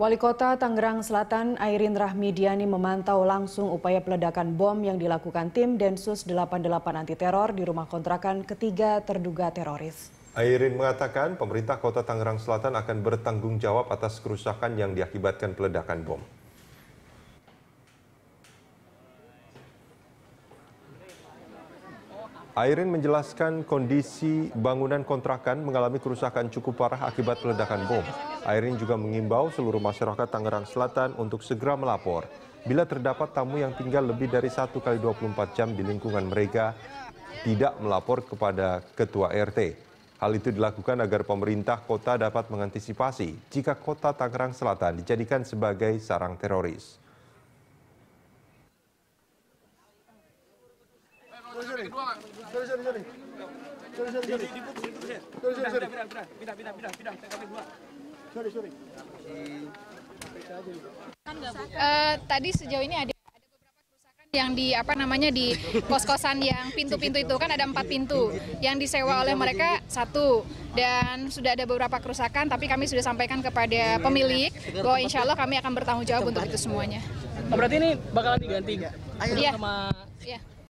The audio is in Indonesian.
Wali Kota Tangerang Selatan Airin Rahmidiani memantau langsung upaya peledakan bom yang dilakukan tim Densus 88 anti teror di rumah kontrakan ketiga terduga teroris. Airin mengatakan pemerintah Kota Tangerang Selatan akan bertanggung jawab atas kerusakan yang diakibatkan peledakan bom. Airin menjelaskan kondisi bangunan kontrakan mengalami kerusakan cukup parah akibat peledakan bom. Airin juga mengimbau seluruh masyarakat Tangerang Selatan untuk segera melapor bila terdapat tamu yang tinggal lebih dari 1 kali 24 jam di lingkungan mereka tidak melapor kepada ketua RT. Hal itu dilakukan agar pemerintah kota dapat mengantisipasi jika kota Tangerang Selatan dijadikan sebagai sarang teroris. tadi sejauh ini ada yang di apa namanya di kos-kosan yang pintu-pintu itu kan ada empat pintu yang disewa oleh mereka satu dan sudah ada beberapa kerusakan tapi kami sudah sampaikan kepada pemilik bahwa insya Allah kami akan bertanggung jawab untuk itu semuanya. Oh, berarti ini bakalan diganti? Iya. Ya.